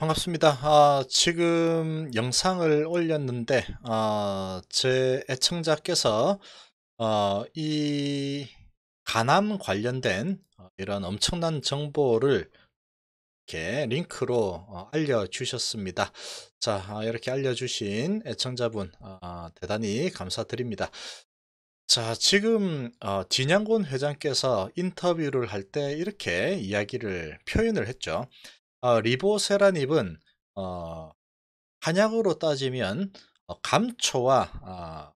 반갑습니다. 아, 지금 영상을 올렸는데 아, 제 애청자께서 어, 이 간암 관련된 어, 이런 엄청난 정보를 이렇게 링크로 어, 알려주셨습니다. 자 아, 이렇게 알려주신 애청자분 아, 대단히 감사드립니다. 자 지금 어, 진양곤 회장께서 인터뷰를 할 때 이렇게 이야기를 표현을 했죠. 어, 리보세라닙은 어, 한약으로 따지면 어, 감초와 아,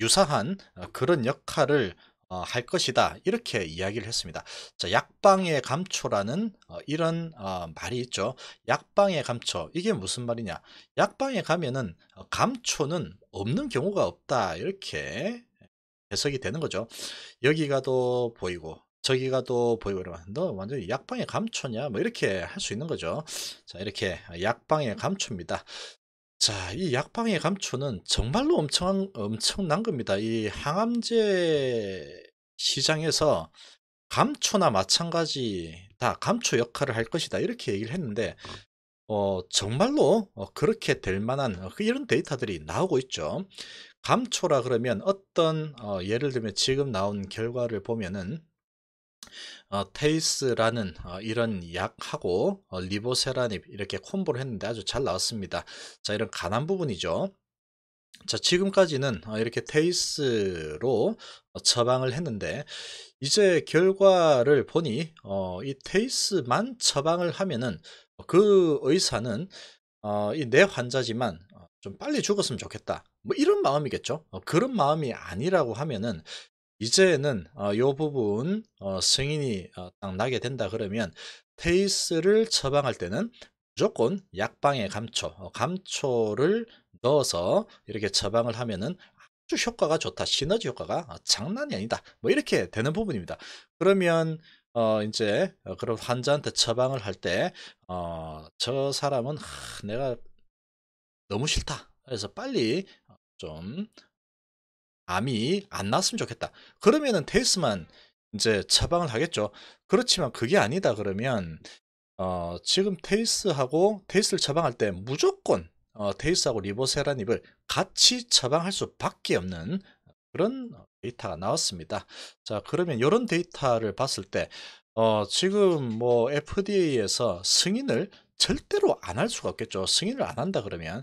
유사한 어, 그런 역할을 어, 할 것이다 이렇게 이야기를 했습니다 자, 약방의 감초라는 이런 말이 있죠 약방의 감초 이게 무슨 말이냐 약방에 가면은 감초는 없는 경우가 없다 이렇게 해석이 되는 거죠 여기가도 보이고 저기가 또 보이고 이러면 너 완전 약방의 감초냐 뭐 이렇게 할 수 있는 거죠 자 이렇게 약방의 감초입니다 자, 이 약방의 감초는 정말로 엄청, 엄청난 겁니다. 이 항암제 시장에서 감초나 마찬가지 다 감초 역할을 할 것이다. 이렇게 얘기를 했는데, 어, 정말로 어, 그렇게 될 만한 어, 그 이런 데이터들이 나오고 있죠. 감초라 그러면 어떤, 어, 예를 들면 지금 나온 결과를 보면은 어, 테이스라는 어, 이런 약하고 어, 리보세라닙 이렇게 콤보를 했는데 아주 잘 나왔습니다. 자 이런 가난 부분이죠. 자 지금까지는 어, 이렇게 테이스로 어, 처방을 했는데 이제 결과를 보니 어, 이 테이스만 처방을 하면은 그 의사는 이 내 환자지만 좀 빨리 죽었으면 좋겠다 뭐 이런 마음이겠죠 그런 마음이 아니라고 하면은 이제는 이 어, 부분 어, 승인이 어, 딱 나게 된다 그러면 테이스를 처방할 때는 무조건 약방에 감초, 감초를 넣어서 이렇게 처방을 하면은 아주 효과가 좋다. 시너지 효과가 장난이 아니다. 뭐 이렇게 되는 부분입니다. 그러면 어 이제 그런 환자한테 처방을 할 때 어 저 사람은 하, 내가 너무 싫다. 그래서 빨리 좀 암이 안 났으면 좋겠다. 그러면은 테스만 이제 처방을 하겠죠. 그렇지만 그게 아니다 그러면 어, 지금 테이스하고 테이스를 처방할 때 무조건 어, 테이스하고 리보세라닙을 같이 처방할 수밖에 없는 그런 데이터가 나왔습니다. 자 그러면 이런 데이터를 봤을 때 어, 지금 뭐 FDA에서 승인을 절대로 안 할 수가 없겠죠. 승인을 안 한다 그러면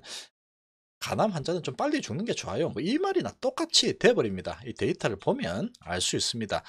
간암 환자는 좀 빨리 죽는 게 좋아요. 뭐이 말이나 똑같이 돼버립니다. 이 데이터를 보면 알 수 있습니다.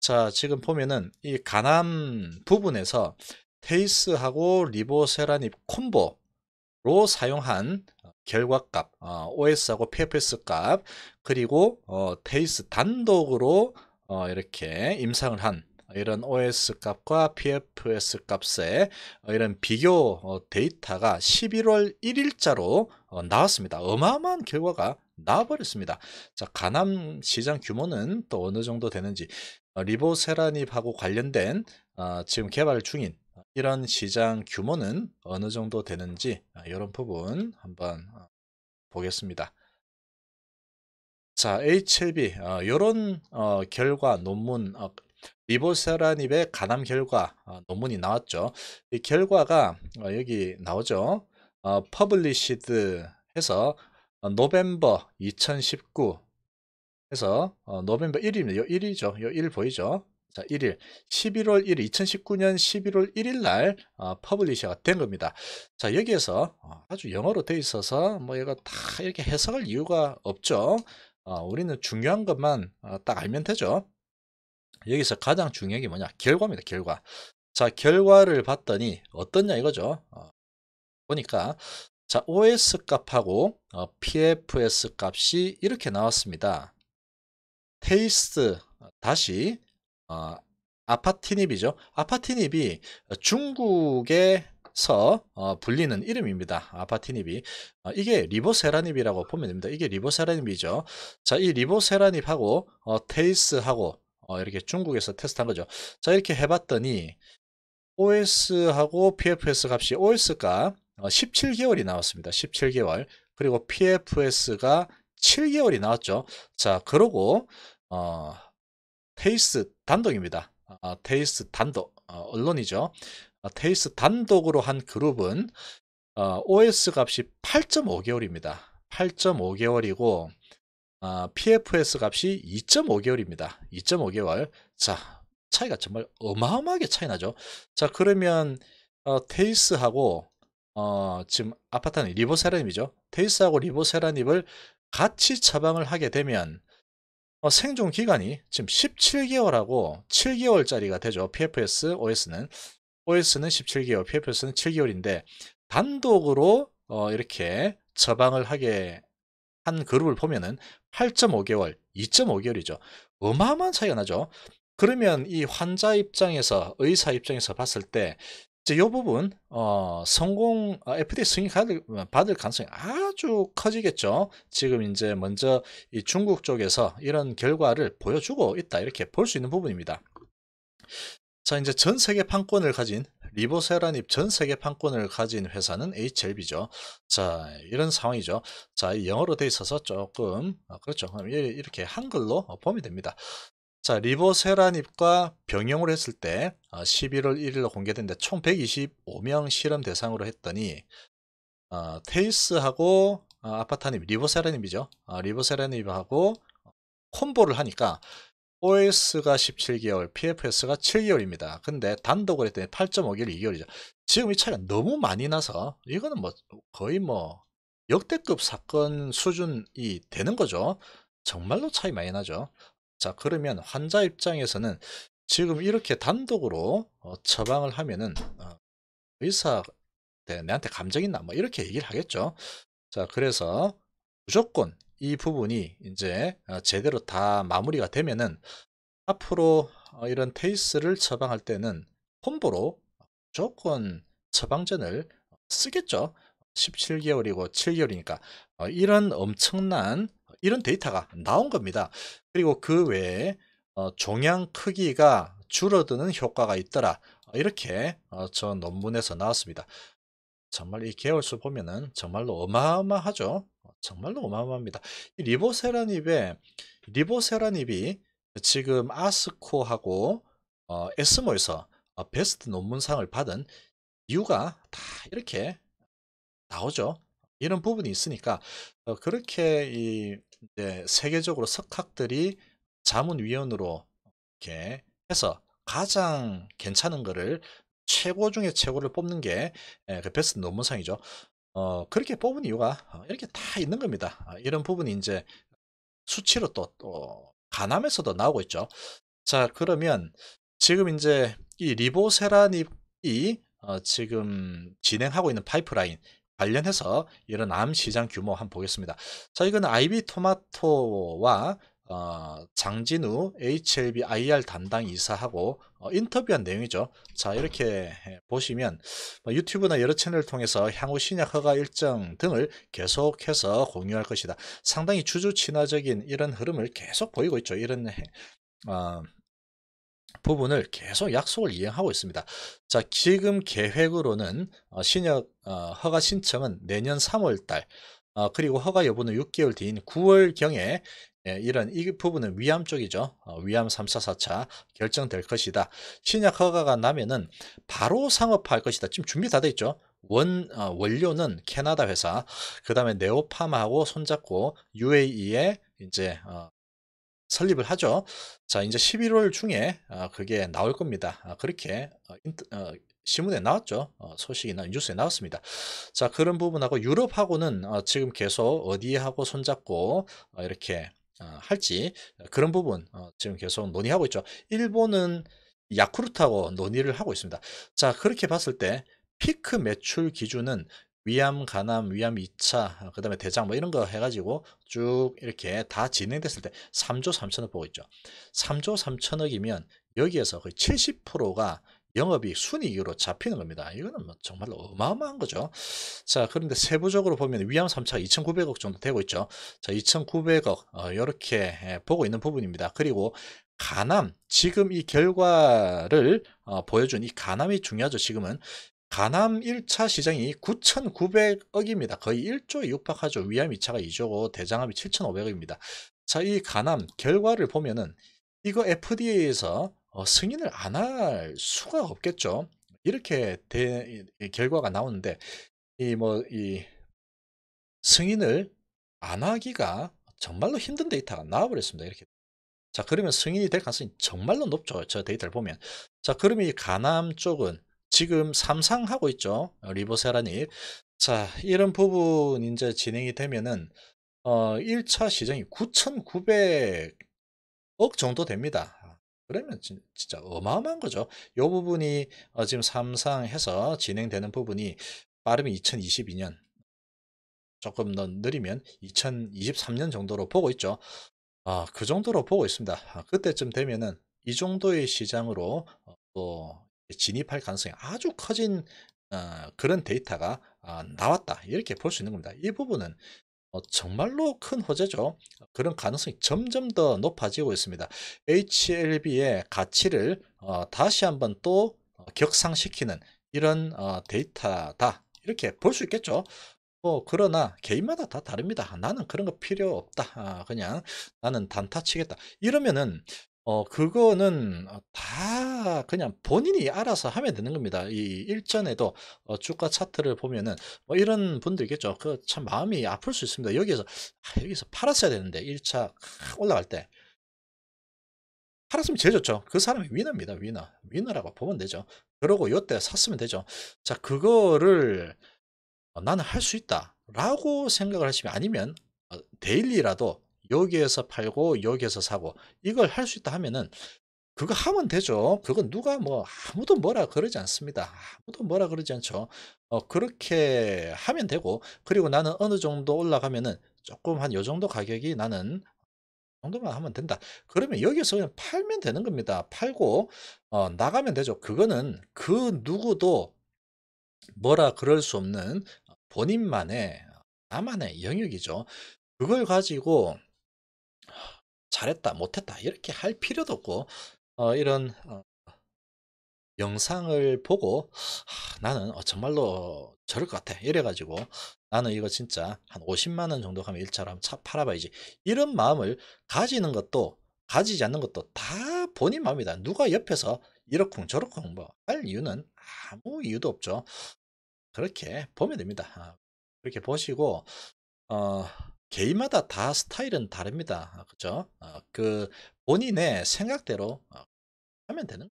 자, 지금 보면은 이 간암 부분에서 테이스하고 리보세라닙 콤보로 사용한 결과값, 어, OS하고 PFS 값, 그리고 어, 테이스 단독으로 어, 이렇게 임상을 한 어, 이런 OS 값과 PFS 값의 어, 이런 비교 어, 데이터가 11월 1일자로 나왔습니다. 어마어마한 결과가 나와버렸습니다. 자, 가남 시장 규모는 또 어느 정도 되는지 리보세라닙하고 관련된 지금 개발 중인 이런 시장 규모는 어느 정도 되는지 이런 부분 한번 보겠습니다. 자, HLB 이런 결과 논문 리보세라닙의 간암 결과 어, 논문이 나왔죠. 이 결과가 어, 여기 나오죠. 어, 퍼블리시드 해서 어, 노벤버 2019 해서 어, 노벤버 1일입니다. 요 1이죠. 요1 보이죠? 자, 1일 11월 1일 2019년 11월 1일 날 어, 퍼블리셔가 된 겁니다. 자, 여기에서 어, 아주 영어로 되어 있어서 뭐 이거 다 이렇게 해석할 이유가 없죠. 어, 우리는 중요한 것만 어, 딱 알면 되죠. 여기서 가장 중요한 게 뭐냐 결과입니다 결과 자 결과를 봤더니 어떻냐 이거죠 어, 보니까 자 OS 값하고 어, PFS 값이 이렇게 나왔습니다 테이스트 어, 다시 어, 아파티닙이죠 아파티닙이 중국에서 어, 불리는 이름입니다 아파티닙이 어, 이게 리보세라닙이라고 보면 됩니다 이게 리보세라닙이죠 자 이 리보세라닙하고 어, 테이스하고 어, 이렇게 중국에서 테스트한 거죠. 자 이렇게 해봤더니 OS하고 PFS 값이 OS가 17개월이 어, 나왔습니다. 17개월 그리고 PFS가 7개월이 나왔죠. 자 그러고 어, 테이스 단독입니다. 아, 테이스 단독 어, 언론이죠. 아, 테이스 단독으로 한 그룹은 어, OS 값이 8.5개월입니다. 8.5개월이고 아, PFS 값이 2.5개월입니다. 2.5개월. 자, 차이가 정말 어마어마하게 차이 나죠. 자, 그러면 어, 테이스하고 어, 지금 아파트는 리보세라닙이죠. 테이스하고 리보세라닙을 같이 처방을 하게 되면 어, 생존 기간이 지금 17개월하고 7개월짜리가 되죠. PFS, OS는. OS는 17개월, PFS는 7개월인데 단독으로 어, 이렇게 처방을 하게 한 그룹을 보면은 8.5개월, 2.5개월이죠. 어마어마한 차이가 나죠. 그러면 이 환자 입장에서 의사 입장에서 봤을 때 이제 이 부분 어, 성공 FDA 어, 승인 받을, 받을 가능성이 아주 커지겠죠. 지금 이제 먼저 이 중국 쪽에서 이런 결과를 보여주고 있다 이렇게 볼 수 있는 부분입니다. 자 이제 전 세계 판권을 가진 리보세라닙전 세계 판권을 가진 회사는 HLB죠. 자, 이런 상황이죠. 자, 영어로 돼 있어서 조금 어, 그렇죠. 이렇게 한글로 범위 어, 됩니다. 자, 리보세라닙과 병용을 했을 때 11월 어, 1일로 공개된데 총 125명 실험 대상으로 했더니 어, 테이스하고 아파타닙, 리보세라닙이죠 어, 리보세라닙하고 콤보를 하니까 OS가 17개월, PFS가 7개월입니다. 근데 단독을 했더니 8.5개월, 2개월이죠. 지금 이 차이가 너무 많이 나서 이거는 뭐 거의 뭐 역대급 사건 수준이 되는 거죠. 정말로 차이 많이 나죠. 자 그러면 환자 입장에서는 지금 이렇게 단독으로 어, 처방을 하면은 어, 의사 네, 내한테 감정 있나 뭐 이렇게 얘기를 하겠죠. 자 그래서 무조건 이 부분이 이제 어, 제대로 다 마무리가 되면은 앞으로 어, 이런 테이스를 처방할 때는 콤보로 조건 처방전을 쓰겠죠. 17개월이고 7개월이니까 어, 이런 엄청난 이런 데이터가 나온 겁니다. 그리고 그 외에 종양 크기가 줄어드는 효과가 있더라. 이렇게 저 논문에서 나왔습니다. 정말 이 개월수 보면은 정말로 어마어마하죠. 어, 정말로 어마어마합니다. 리보세라닙의 리보세라닙이 지금 아스코하고 어, 에스모에서 어, 베스트 논문상을 받은 이유가 다 이렇게 나오죠. 이런 부분이 있으니까 어, 그렇게 이 세계적으로 석학들이 자문위원으로 이렇게 해서 가장 괜찮은 거를 최고 중에 최고를 뽑는 게그 예, 베스트 논문상이죠. 어, 그렇게 뽑은 이유가 어, 이렇게 다 있는 겁니다. 아, 이런 부분이 이제 수치로 또, 또 간암에서도 나오고 있죠. 자, 그러면 지금 이제 이 리보세라닙이 어, 지금 진행하고 있는 파이프라인 관련해서 이런 암 시장 규모 한번 보겠습니다. 자, 이건 아이비 토마토와 어, 장진우 HLB IR 담당 이사하고 어, 인터뷰한 내용이죠. 자 이렇게 보시면 뭐 유튜브나 여러 채널을 통해서 향후 신약 허가 일정 등을 계속해서 공유할 것이다. 상당히 주주 친화적인 이런 흐름을 계속 보이고 있죠. 이런 어, 부분을 계속 약속을 이행하고 있습니다. 자, 지금 계획으로는 어, 신약 어, 허가 신청은 내년 3월달, 어, 그리고 허가 여부는 6개월 뒤인 9월경에 예, 이런 이 부분은 위암 쪽이죠. 어, 위암 3차, 4차 결정될 것이다. 신약 허가가 나면은 바로 상업화할 것이다. 지금 준비 다 돼 있죠. 원, 어, 원료는 캐나다 회사, 그 다음에 네오팜하고 손잡고 UAE에 이제 어, 설립을 하죠. 자, 이제 11월 중에 어, 그게 나올 겁니다. 아, 그렇게 어, 인트, 어, 신문에 나왔죠. 어, 소식이나 뉴스에 나왔습니다. 자, 그런 부분하고 유럽하고는 어, 지금 계속 어디하고 손잡고 어, 이렇게 아, 할지 어, 그런 부분 어, 지금 계속 논의하고 있죠. 일본은 야쿠르트하고 논의를 하고 있습니다. 자 그렇게 봤을 때 피크 매출 기준은 위암, 간암, 위암 2차, 어, 그 다음에 대장 뭐 이런 거 해가지고 쭉 이렇게 다 진행됐을 때 3조 3천억 보고 있죠. 3조 3천억이면 여기에서 거의 70%가 영업이익 순이익으로 잡히는 겁니다. 이거는 뭐 정말 어마어마한 거죠. 자 그런데 세부적으로 보면 위암 3차 2,900억 정도 되고 있죠. 자 2,900억 어, 이렇게 예, 보고 있는 부분입니다. 그리고 가남 지금 이 결과를 어, 보여준 이 가남이 중요하죠. 지금은 가남 1차 시장이 9,900억입니다. 거의 1조에 육박하죠. 위암 2차가 2조고 대장암이 7,500억입니다. 자, 이 가남 결과를 보면은 이거 FDA에서 어, 승인을 안 할 수가 없겠죠. 이렇게 대, 결과가 나오는데 이 뭐이 뭐, 이 승인을 안 하기가 정말로 힘든 데이터가 나와버렸습니다. 이렇게 자 그러면 승인이 될 가능성이 정말로 높죠. 저 데이터를 보면 자 그러면 이 가남 쪽은 지금 삼상하고 있죠. 어, 리보세라니 자 이런 부분 이제 진행이 되면은 어 1차 시장이 9,900억 정도 됩니다. 그러면 진짜 어마어마한 거죠. 이 부분이 어, 지금 삼상해서 진행되는 부분이 빠르면 2022년 조금 더 느리면 2023년 정도로 보고 있죠. 아, 그 정도로 보고 있습니다. 아, 그때쯤 되면은 이 정도의 시장으로 어, 또 진입할 가능성이 아주 커진 어, 그런 데이터가 어, 나왔다 이렇게 볼 수 있는 겁니다. 이 부분은 어, 정말로 큰 호재죠. 그런 가능성이 점점 더 높아지고 있습니다. HLB의 가치를 어, 다시 한번 또 어, 격상시키는 이런 데이터다. 이렇게 볼 수 있겠죠. 뭐 그러나 개인마다 다 다릅니다. 나는 그런 거 필요 없다. 아, 그냥 나는 단타 치겠다. 이러면은 어, 그거는 어, 다 그냥 본인이 알아서 하면 되는 겁니다. 이 일전에도 어, 주가 차트를 보면은 뭐 이런 분들겠죠. 있그참 마음이 아플 수 있습니다. 여기에서, 아, 여기서 팔았어야 되는데, 1차 올라갈 때. 팔았으면 제일 좋죠. 그 사람이 위너입니다. 위너. 위너라고 보면 되죠. 그러고 요때 샀으면 되죠. 자, 그거를 어, 나는 할 수 있다. 라고 생각을 하시면 아니면 어, 데일리라도 여기에서 팔고 여기에서 사고 이걸 할 수 있다 하면은 그거 하면 되죠. 그건 누가 뭐 아무도 뭐라 그러지 않습니다. 아무도 뭐라 그러지 않죠. 어, 그렇게 하면 되고 그리고 나는 어느 정도 올라가면은 조금 한 요 정도 가격이 나는 정도만 하면 된다. 그러면 여기서 그냥 팔면 되는 겁니다. 팔고 어, 나가면 되죠. 그거는 그 누구도 뭐라 그럴 수 없는 본인만의 나만의 영역이죠. 그걸 가지고 잘했다 못했다 이렇게 할 필요도 없고 어, 이런 어, 영상을 보고 아, 나는 어, 정말로 저럴 것 같아 이래가지고 나는 이거 진짜 한 50만원 정도 가면 일차로 하면 차 팔아봐야지 이런 마음을 가지는 것도 가지지 않는 것도 다 본인 마음이다 누가 옆에서 이렇쿵 저렇쿵 뭐 할 이유는 아무 이유도 없죠 그렇게 보면 됩니다 아, 그렇게 보시고 어, 개인마다 다 스타일은 다릅니다. 아, 그죠? 어, 그 본인의 생각대로 어, 하면 되는,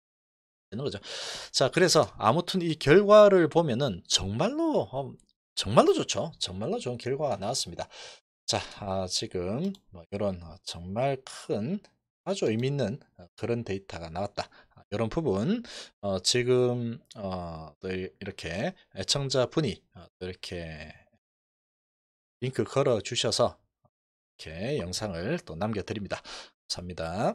되는 거죠. 자, 그래서 아무튼 이 결과를 보면은 정말로 어, 정말로 좋죠. 정말로 좋은 결과가 나왔습니다. 자, 아, 지금 뭐 이런 어, 정말 큰 아주 의미 있는 어, 그런 데이터가 나왔다. 이런 아, 부분 어, 지금 어, 이렇게 애청자분이 이렇게 링크 걸어 주셔서 이렇게 영상을 또 남겨드립니다. 감사합니다.